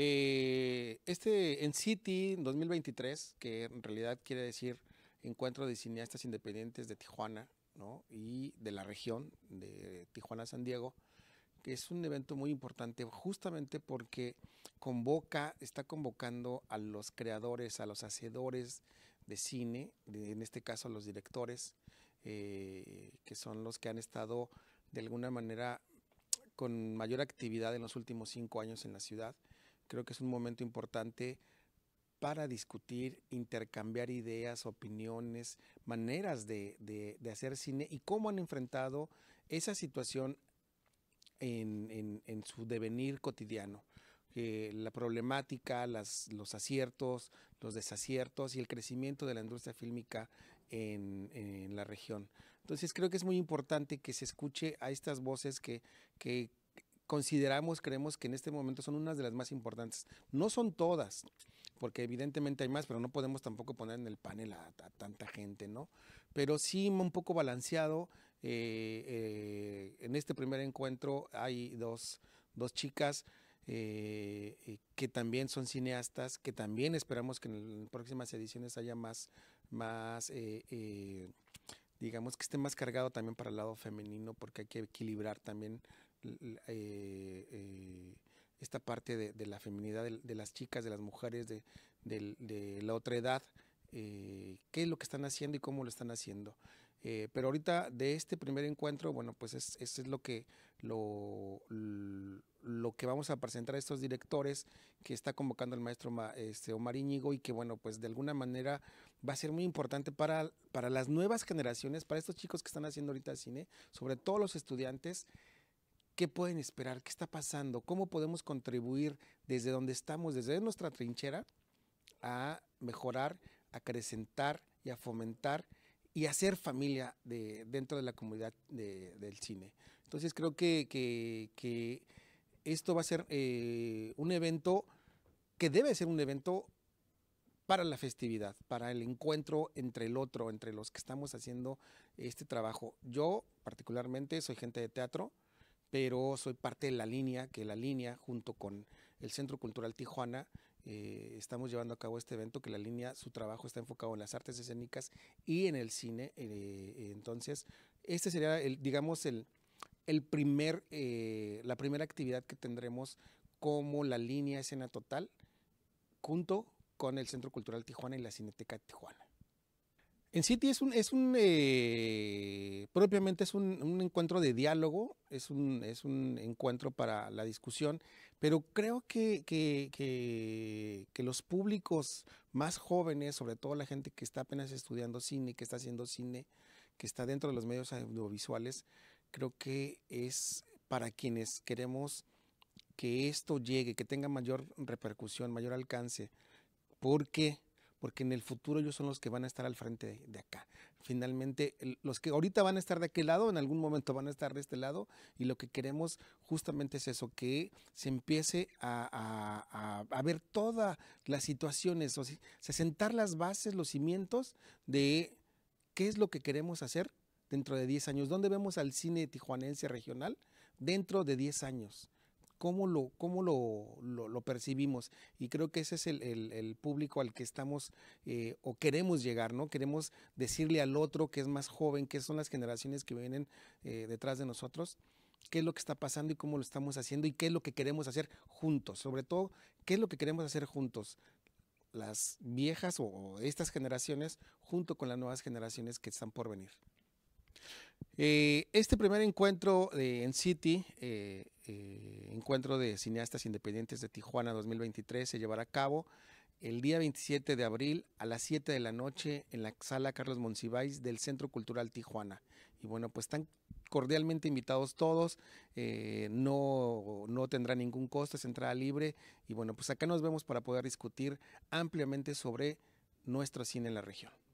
Eh, este en City 2023, que en realidad quiere decir Encuentro de Cineastas Independientes de Tijuana y de la región de Tijuana-San Diego, que es un evento muy importante justamente porque convoca, está convocando a los creadores, a los hacedores de cine, en este caso a los directores, eh, que son los que han estado de alguna manera con mayor actividad en los últimos cinco años en la ciudad Creo que es un momento importante para discutir, intercambiar ideas, opiniones, maneras de, hacer cine y cómo han enfrentado esa situación en, su devenir cotidiano. Eh, la problemática, las, los aciertos, los desaciertos y el crecimiento de la industria fílmica en, en, la región. Entonces creo que es muy importante que se escuche a estas voces que, que consideramos, creemos que en este momento son unas de las más importantes. No son todas, porque evidentemente hay más, pero no podemos tampoco poner en el panel a, tanta gente, ¿no? Pero sí un poco balanceado. Eh, eh, en este primer encuentro hay dos, chicas. Eh, que también son cineastas, que también esperamos que en, las próximas ediciones haya más, más digamos que esté más cargado también para el lado femenino, porque hay que equilibrar también eh, eh, esta parte de, la feminidad de, las chicas, de las mujeres de, la otra edad, eh, qué es lo que están haciendo y cómo lo están haciendo. pero ahorita de este primer encuentro, bueno, pues es, es lo que lo, que vamos a presentar a estos directores que está convocando el maestro este, Omar Iñigo y que bueno, pues de alguna manera va a ser muy importante para, para las nuevas generaciones, para estos chicos que están haciendo ahorita cine, sobre todo los estudiantes, ¿Qué pueden esperar? ¿Qué está pasando? ¿Cómo podemos contribuir desde donde estamos, desde nuestra trinchera, a mejorar, a acrecentar y a fomentar y hacer familia dentro de la comunidad del cine? Entonces creo que, esto va a ser eh, un evento que debe ser un evento para la festividad, para el encuentro entre el otro, entre los que estamos haciendo este trabajo. Yo particularmente soy gente de teatro, pero soy parte de la línea, que la línea, junto con el Centro Cultural Tijuana, eh, estamos llevando a cabo este evento, que la línea, su trabajo está enfocado en las artes escénicas y en el cine. Eh, entonces, este sería, digamos, el, primer, eh, la primera actividad que tendremos como la línea escena total, junto con el Centro Cultural Tijuana y la Cineteca Tijuana. En City es un, es un propiamente es un, encuentro de diálogo, es un, es un encuentro para la discusión, pero creo que, los públicos más jóvenes, sobre todo la gente que está apenas estudiando cine, que está haciendo cine, que está dentro de los medios audiovisuales, creo que es para quienes queremos que esto llegue, que tenga mayor repercusión, mayor alcance. ¿Por qué? Porque en el futuro ellos son los que van a estar al frente de acá. Finalmente, los que ahorita van a estar de aquel lado, en algún momento van a estar de este lado, y lo que queremos justamente es eso, que se empiece a, ver todas las situaciones, o sea, sentar las bases, los cimientos de qué es lo que queremos hacer dentro de 10 años, dónde vemos al cine tijuanense regional dentro de 10 años cómo lo, cómo lo, lo, percibimos. Y creo que ese es el, público al que estamos eh, o queremos llegar, ¿no? Queremos decirle al otro que es más joven, que son las generaciones que vienen eh, detrás de nosotros qué es lo que está pasando y cómo lo estamos haciendo y qué es lo que queremos hacer juntos. Sobre todo, qué es lo que queremos hacer juntos las viejas o estas generaciones junto con las nuevas generaciones que están por venir. Eh, este primer encuentro en City, eh, eh, encuentro de cineastas independientes de Tijuana 2023, se llevará a cabo el día 27 de abril a las 7 de la noche en la sala Carlos Monsiváis del Centro Cultural Tijuana. Y bueno, pues están cordialmente invitados todos, no, no tendrá ningún costo, es entrada libre. Y bueno, pues acá nos vemos para poder discutir ampliamente sobre nuestro cine en la región.